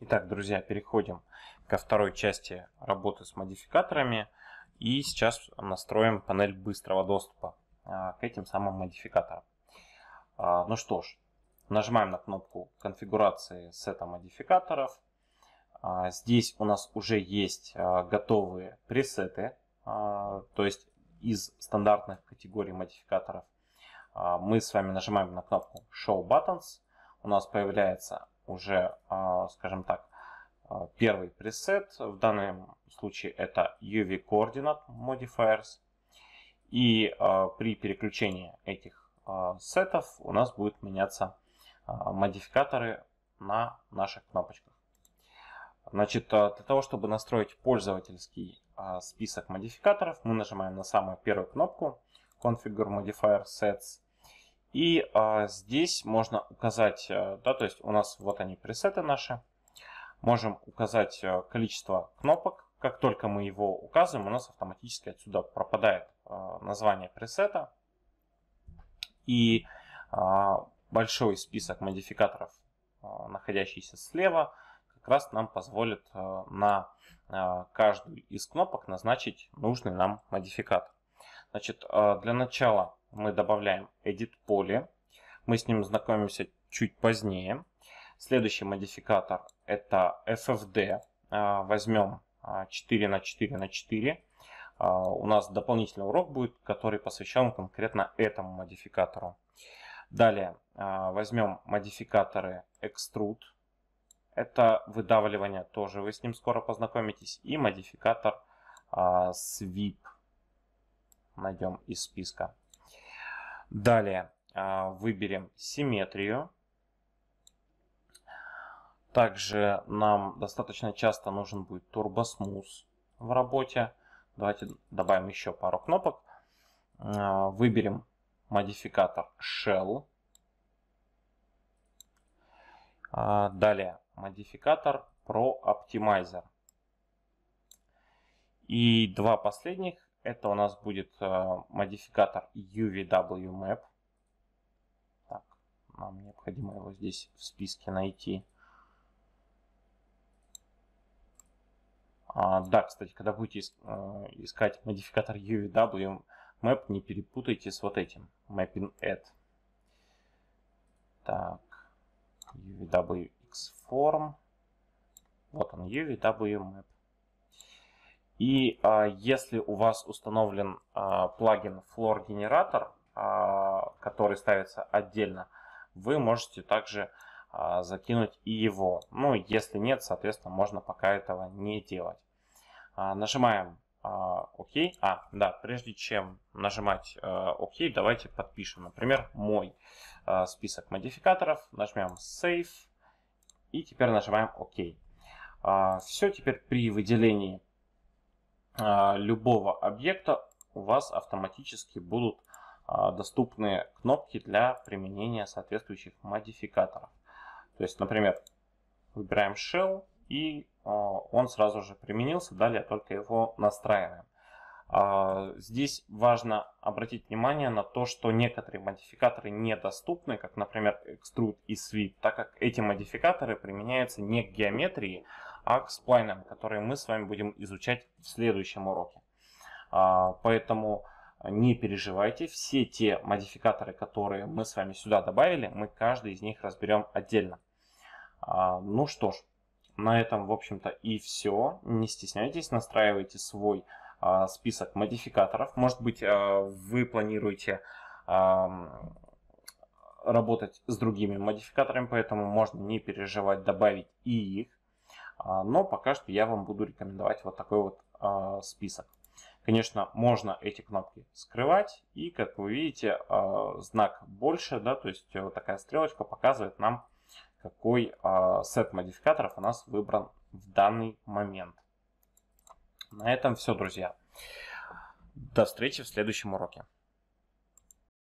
Итак, друзья, переходим ко второй части работы с модификаторами. И сейчас настроим панель быстрого доступа а, к этим самым модификаторам. А, ну что ж, нажимаем на кнопку конфигурации сета модификаторов. А, здесь у нас уже есть готовые пресеты, то есть из стандартных категорий модификаторов. Мы с вами нажимаем на кнопку Show Buttons. У нас появляется уже, а, скажем так, а, первый пресет. В данном случае это UV Coordinate Modifiers. И а, при переключении этих сетов у нас будут меняться модификаторы на наших кнопочках. Значит, для того, чтобы настроить пользовательский список модификаторов, мы нажимаем на самую первую кнопку Configure Modifier Sets и а, здесь можно указать, э, да, то есть у нас вот они пресеты наши. Можем указать э, количество кнопок. Как только мы его указываем, у нас автоматически отсюда пропадает а, название пресета. И а, большой список модификаторов, а, находящийся слева, как раз нам позволит а, на а, каждую из кнопок назначить нужный нам модификатор. Значит, а, для начала мы добавляем Edit поле. Мы с ним знакомимся чуть позднее. Следующий модификатор это FFD. А, возьмем 4 а, на 4 на 4. У нас дополнительный урок будет, который посвящен конкретно этому модификатору. Далее возьмем модификаторы Extrude. Это выдавливание тоже, вы с ним скоро познакомитесь. И модификатор Sweep найдем из списка. Далее а, выберем симметрию. Также нам достаточно часто нужен будет турбосмус в работе. Давайте добавим еще пару кнопок. А, выберем модификатор Shell. А, далее модификатор Pro Optimizer. И два последних это у нас будет э, модификатор UVWMap. Так, нам необходимо его здесь в списке найти. А, да, кстати, когда будете э, искать модификатор UVW не перепутайте с вот этим, mapping add. Так, UVW Вот он, UVW и э, если у вас установлен э, плагин Floor Generator, э, который ставится отдельно, вы можете также э, закинуть и его. Ну, если нет, соответственно, можно пока этого не делать. Э, нажимаем э, ОК. А, да, прежде чем нажимать э, ОК, давайте подпишем, например, мой э, список модификаторов. Нажмем Save и теперь нажимаем ОК. Э, все, теперь при выделении а, любого объекта у вас автоматически будут а, доступны кнопки для применения соответствующих модификаторов. То есть, например, выбираем Shell, и а, он сразу же применился, далее только его настраиваем. А, здесь важно обратить внимание на то, что некоторые модификаторы недоступны, как, например, Extrude и Sweep, так как эти модификаторы применяются не к геометрии, а к сплайнам, которые мы с вами будем изучать в следующем уроке. А, поэтому не переживайте, все те модификаторы, которые мы с вами сюда добавили, мы каждый из них разберем отдельно. А, ну что ж, на этом, в общем-то, и все. Не стесняйтесь, настраивайте свой а, список модификаторов. Может быть, а, вы планируете работать с другими модификаторами, поэтому можно не переживать добавить и их. А, но пока что я вам буду рекомендовать вот такой вот список. Конечно, можно эти кнопки скрывать. И, как вы видите, знак больше, да, то есть э, вот такая стрелочка показывает нам, какой сет модификаторов у нас выбран в данный момент. На этом все, друзья. До встречи в следующем уроке.